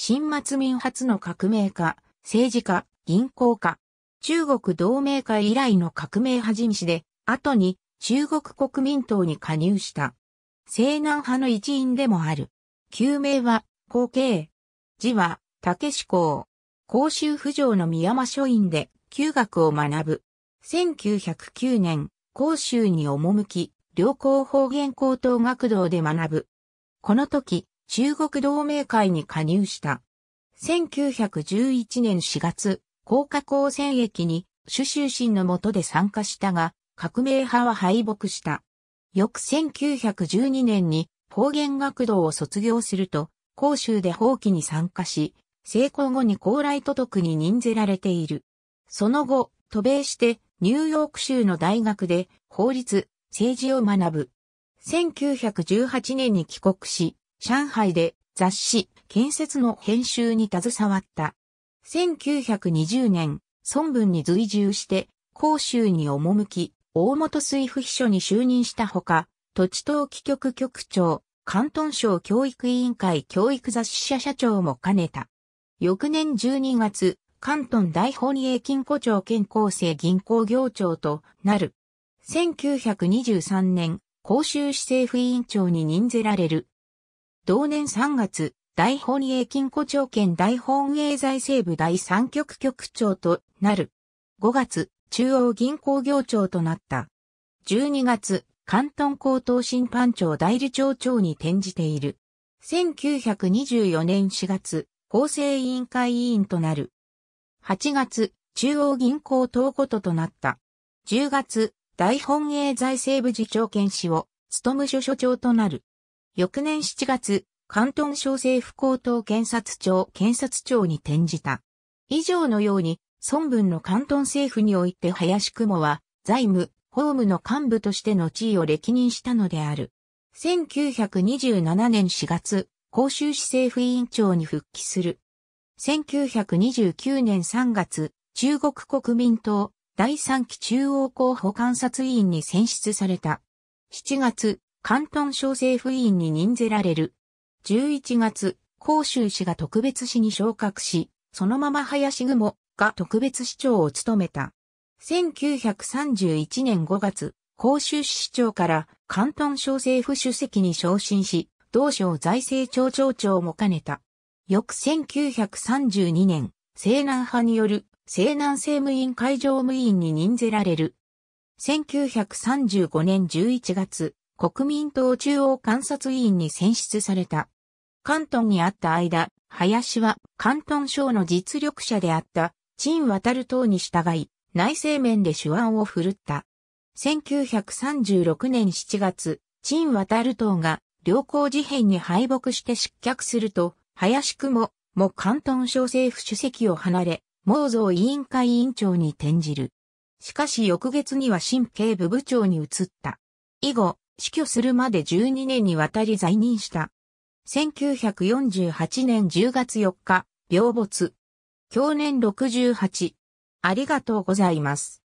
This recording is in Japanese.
新末民初の革命家、政治家、銀行家、中国同盟会以来の革命派人士で、後に中国国民党に加入した。西南派の一員でもある。旧名は、後継。字は、竹志公。甲州府城の宮間書院で、旧学を学ぶ。1909年、甲州に赴き、両校方言高等学堂で学ぶ。この時、中国同盟会に加入した。1911年4月、高架光線駅に主修心の下で参加したが、革命派は敗北した。翌1912年に方言学堂を卒業すると、広州で放棄に参加し、成功後に高麗都督に任ぜられている。その後、渡米してニューヨーク州の大学で法律、政治を学ぶ。1918年に帰国し、上海で雑誌、建設の編集に携わった。1920年、孫文に随従して、広州に赴き、大本水府秘書に就任したほか、土地登記局局長、関東省教育委員会教育雑誌社社長も兼ねた。翌年12月、関東大本営金庫庁兼厚生銀行行長となる。1923年、広州市政府委員長に任ぜられる同年3月、大本営金庫長兼大本営財政部第三局局長となる。5月、中央銀行行長となった。12月、関東高等審判長代理長長に転じている。1924年4月、厚生委員会委員となる。8月、中央銀行統こととなった。10月、大本営財政部次長兼氏を、務務所所長となる。翌年7月、関東省政府高等検察庁検察庁に転じた。以上のように、孫文の関東政府において林雲は、財務、法務の幹部としての地位を歴任したのである。1927年4月、広州市政府委員長に復帰する。1929年3月、中国国民党第3期中央候補監察委員に選出された。7月、関東省政府委員に任ぜられる。11月、甲州市が特別市に昇格し、そのまま林雲が特別市長を務めた。1931年5月、甲州市市長から関東省政府主席に昇進し、同省財政庁長長も兼ねた。翌1932年、西南派による西南政務院会常務委員に任ぜられる。1935年11月、国民党中央監察委員に選出された。関東にあった間、林は関東省の実力者であった陳渡党に従い、内政面で手腕を振るった。1936年7月、陳渡党が良好事変に敗北して失脚すると、林雲も関東省政府主席を離れ、毛造委員会委員長に転じる。しかし翌月には新警部部長に移った。以後、死去するまで12年にわたり在任した。1948年10月4日、病没。去年68。ありがとうございます。